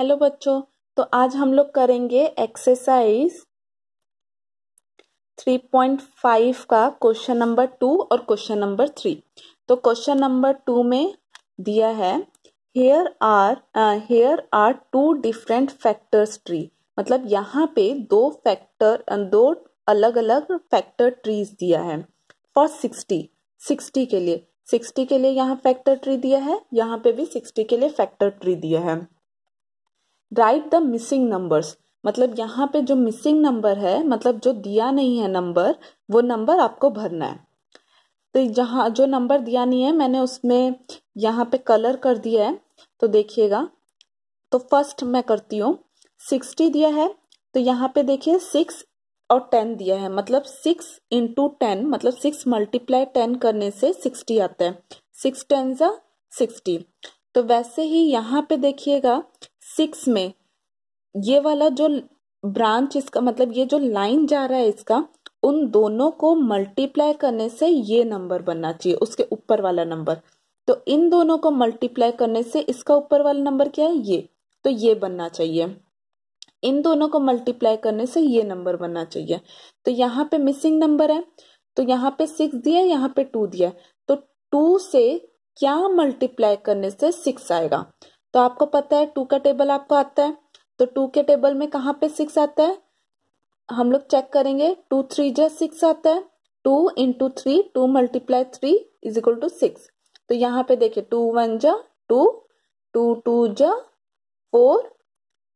Hello बच्चों तो आज हम लोग करेंगे एक्सरसाइज 3.5 का क्वेश्चन नंबर टू और क्वेश्चन नंबर थ्री तो क्वेश्चन नंबर टू में दिया है here are here are two different factors tree मतलब यहाँ पे दो फैक्टर दो अलग अलग फैक्टर ट्रीज दिया है फॉर सिक्सटी सिक्सटी के लिए सिक्सटी के लिए यहाँ फैक्टर ट्री दिया है यहाँ पे भी सिक्सटी के लिए फैक्टर ट्री दिया है राइट द मिसिंग नंबर्स मतलब यहाँ पे जो मिसिंग नंबर है मतलब जो दिया नहीं है नंबर वो नंबर आपको भरना है तो जहाँ जो नंबर दिया नहीं है मैंने उसमें यहाँ पे कलर कर दिया है तो देखिएगा तो फर्स्ट मैं करती हूँ सिक्सटी दिया है तो यहाँ पे देखिए सिक्स और टेन दिया है मतलब सिक्स इंटू टेन मतलब सिक्स मल्टीप्लाई टेन करने से सिक्सटी आता है सिक्स टेन ज़ा सिक्सटी तो वैसे ही यहाँ पे देखिएगा सिक्स में ये वाला जो ब्रांच इसका मतलब ये जो लाइन जा रहा है इसका उन दोनों को मल्टीप्लाई करने से ये नंबर बनना चाहिए उसके ऊपर वाला नंबर तो इन दोनों को मल्टीप्लाई करने से इसका ऊपर वाला नंबर क्या है ये तो ये बनना चाहिए इन दोनों को मल्टीप्लाई करने से ये नंबर बनना चाहिए तो यहाँ पे मिसिंग नंबर है तो यहाँ पे सिक्स दिया यहाँ पे टू दिया तो टू से क्या मल्टीप्लाई करने से सिक्स आएगा तो आपको पता है टू का टेबल आपको आता है तो टू के टेबल में कहाँ पे सिक्स आता है हम लोग चेक करेंगे टू थ्री जो सिक्स आता है two into three two multiply three is equal to six तो यहाँ पे देखिए टू वन जा टू टू टू जा फोर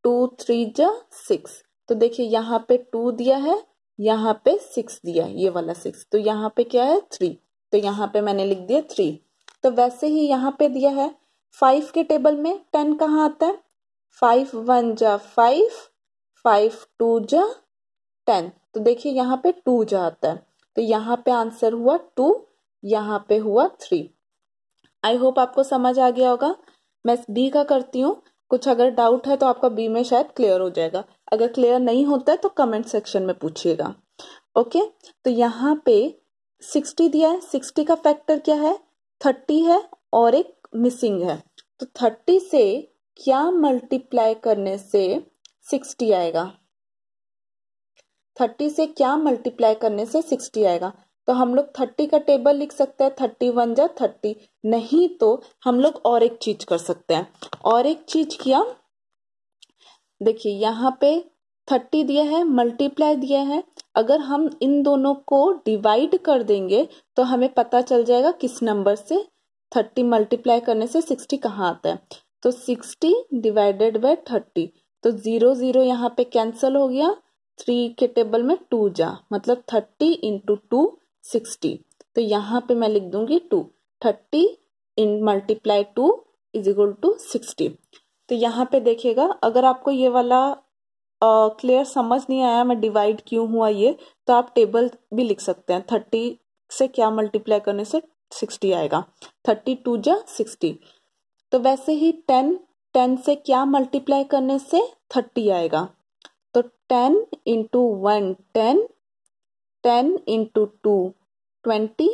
टू थ्री जा सिक्स तो देखिए यहाँ पे टू दिया है यहाँ पे सिक्स दिया है ये वाला सिक्स तो यहाँ पे क्या है थ्री तो यहाँ पे मैंने लिख दिया थ्री तो वैसे ही यहाँ पे दिया है फाइव के टेबल में टेन कहाँ आता है फाइव वन जा फाइव फाइव टू जा टेन तो देखिए यहाँ पे टू जा आता है तो यहाँ पे आंसर हुआ टू यहाँ पे हुआ थ्री आई होप आपको समझ आ गया होगा मैं बी का करती हूँ कुछ अगर डाउट है तो आपका बी में शायद क्लियर हो जाएगा अगर क्लियर नहीं होता है तो कमेंट सेक्शन में पूछिएगा ओके तो यहाँ पे सिक्सटी दिया है सिक्सटी का फैक्टर क्या है थर्टी है और एक मिसिंग है तो थर्टी से क्या मल्टीप्लाई करने से सिक्सटी आएगा थर्टी से क्या मल्टीप्लाई करने से सिक्सटी आएगा तो हम लोग थर्टी का टेबल लिख सकते हैं थर्टी वन या थर्टी नहीं तो हम लोग और एक चीज कर सकते हैं और एक चीज किया देखिए यहाँ पे थर्टी दिया है मल्टीप्लाई दिया है अगर हम इन दोनों को डिवाइड कर देंगे तो हमें पता चल जाएगा किस नंबर से थर्टी मल्टीप्लाई करने से सिक्सटी कहाँ आता है तो सिक्सटी डिवाइडेड बाय थर्टी तो ज़ीरो ज़ीरो यहाँ पे कैंसिल हो गया थ्री के टेबल में टू जा मतलब थर्टी इंटू टू सिक्सटी तो यहाँ पे मैं लिख दूंगी टू थर्टी इन multiply two is equal to sixty तो यहाँ पे देखिएगा अगर आपको ये वाला क्लियर समझ नहीं आया मैं डिवाइड क्यों हुआ ये तो आप टेबल भी लिख सकते हैं थर्टी से क्या मल्टीप्लाई करने से सिक्सटी आएगा थर्टी टू जा सिक्सटी तो वैसे ही टेन टेन से क्या मल्टीप्लाई करने से थर्टी आएगा तो ten into one ten ten into two twenty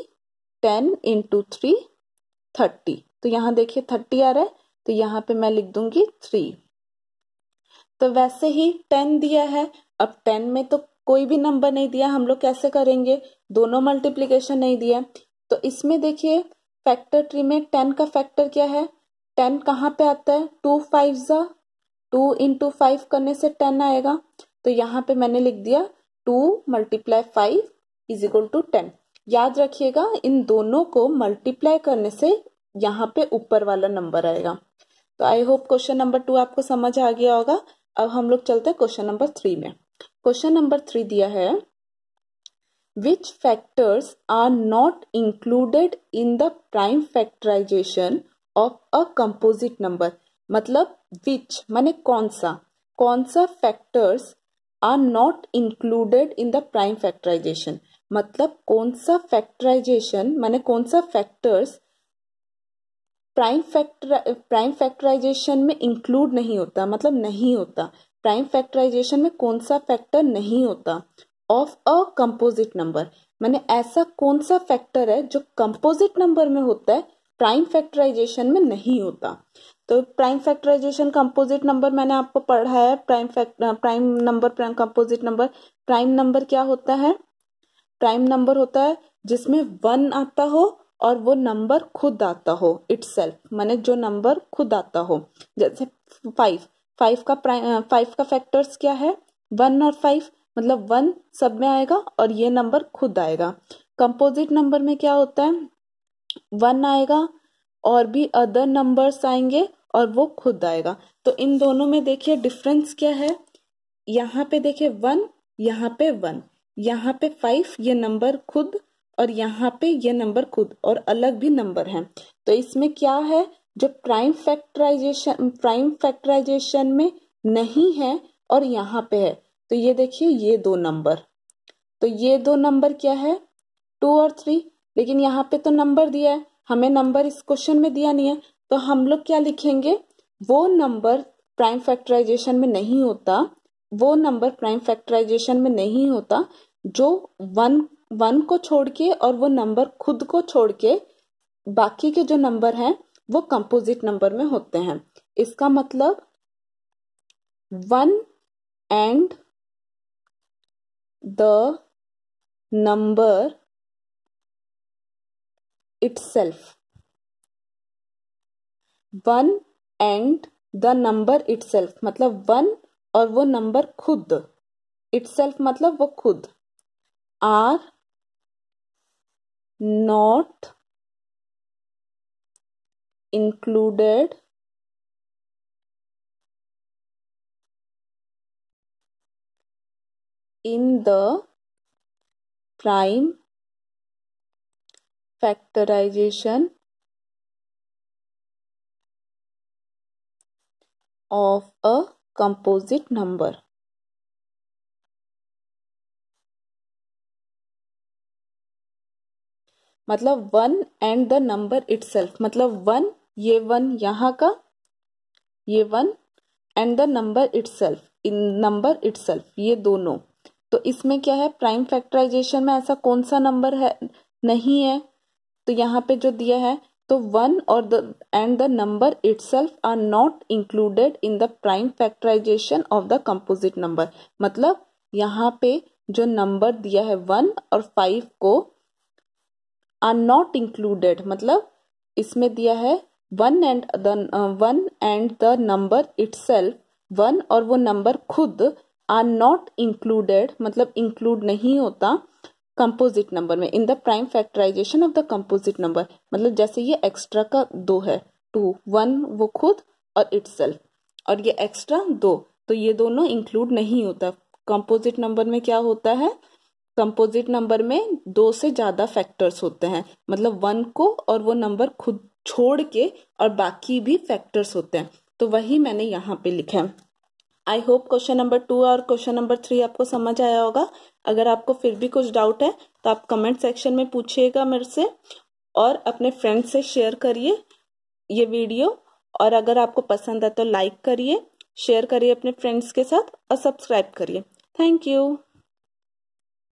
ten into three thirty तो यहाँ देखिए थर्टी आ रहा है तो यहाँ पे मैं लिख दूंगी थ्री तो वैसे ही टेन दिया है अब टेन में तो कोई भी नंबर नहीं दिया हम लोग कैसे करेंगे दोनों मल्टीप्लीकेशन नहीं दिया तो इसमें देखिए फैक्टर ट्री में टेन का फैक्टर क्या है टेन कहाँ पे आता है टू फाइव ज़ा टू इंटू फाइव करने से टेन आएगा तो यहाँ पे मैंने लिख दिया two multiply five is equal to ten याद रखिएगा इन दोनों को मल्टीप्लाई करने से यहाँ पे ऊपर वाला नंबर आएगा तो I hope question number two आपको समझ आ गया होगा अब हम लोग चलते हैं क्वेश्चन नंबर थ्री में क्वेश्चन नंबर थ्री दिया है which factors are not included in the prime factorization of a composite number मतलब which माने कौन सा कौन सा factors are not included in the prime factorization मतलब कौन सा factorization माने कौन सा factors prime factor prime factorization में इंक्लूड नहीं होता मतलब नहीं होता प्राइम फैक्टराइजेशन में कौन सा फैक्टर नहीं होता ऑफ अ कंपोजिट नंबर मैंने ऐसा कौन सा फैक्टर है जो कंपोजिट नंबर में होता है प्राइम फैक्टराइजेशन में नहीं होता तो प्राइम फैक्टराइजेशन कंपोजिट नंबर मैंने आपको पढ़ा है prime factor prime number composite number prime number क्या होता है प्राइम नंबर होता है जिसमें वन आता हो और वो नंबर खुद आता हो इट सेल्फ मैंने जो नंबर खुद आता हो जैसे फाइव फाइव का प्राइम फाइव का फैक्टर्स क्या है वन और फाइव मतलब वन सब में आएगा और ये नंबर खुद आएगा कंपोजिट नंबर में क्या होता है वन आएगा और भी अदर नंबर्स आएंगे और वो खुद आएगा तो इन दोनों में देखिए डिफरेंस क्या है यहाँ पे देखिए वन यहाँ पे वन यहाँ पे फाइव ये नंबर खुद और यहाँ पे ये नंबर खुद और अलग भी नंबर है तो इसमें क्या है जो प्राइम फैक्टराइजेशन प्राइम फैक्टराइजेशन में नहीं है और यहाँ पे है तो ये देखिए ये दो नंबर तो ये दो नंबर क्या है टू और थ्री लेकिन यहाँ पे तो नंबर दिया है हमें नंबर इस क्वेश्चन में दिया नहीं है तो हम लोग क्या लिखेंगे वो नंबर प्राइम फैक्टराइजेशन में नहीं होता वो नंबर प्राइम फैक्टराइजेशन में नहीं होता जो वन वन को छोड़ के और वो नंबर खुद को छोड़ के बाकी के जो नंबर हैं वो कंपोजिट नंबर में होते हैं इसका मतलब one and the number itself. One and the number itself मतलब वन और वो नंबर खुद सेल्फ मतलब वो खुद are not included in the prime factorization of a composite number. मतलब one and the number itself मतलब वन ये वन यहाँ का ये one and the number self in number self ये दोनों तो इसमें क्या है प्राइम फैक्टराइजेशन में ऐसा कौन सा नंबर है नहीं है तो यहाँ पे जो दिया है तो वन और the and the number self are not included in the prime factorization of the composite number मतलब यहाँ पे जो नंबर दिया है वन और फाइव को आर नॉट इंक्लूडेड मतलब इसमें दिया है one and one and the number itself one और वो नंबर खुद आर नॉट इंक्लूडेड मतलब इंक्लूड नहीं होता कंपोजिट नंबर में in the prime factorization of the composite number मतलब जैसे ये एक्स्ट्रा का दो है टू वन वो खुद और इट्स और ये एक्स्ट्रा दो तो ये दोनों इंक्लूड नहीं होता कंपोजिट नंबर में क्या होता है कंपोजिट नंबर में दो से ज़्यादा फैक्टर्स होते हैं मतलब वन को और वो नंबर खुद छोड़ के और बाकी भी फैक्टर्स होते हैं तो वही मैंने यहाँ पे लिखा है I hope question number two और क्वेश्चन नंबर थ्री आपको समझ आया होगा अगर आपको फिर भी कुछ डाउट है तो आप कमेंट सेक्शन में पूछिएगा मेरे से और अपने फ्रेंड से शेयर करिए ये वीडियो और अगर आपको पसंद है तो लाइक करिए शेयर करिए अपने फ्रेंड्स के साथ और सब्सक्राइब करिए थैंक यू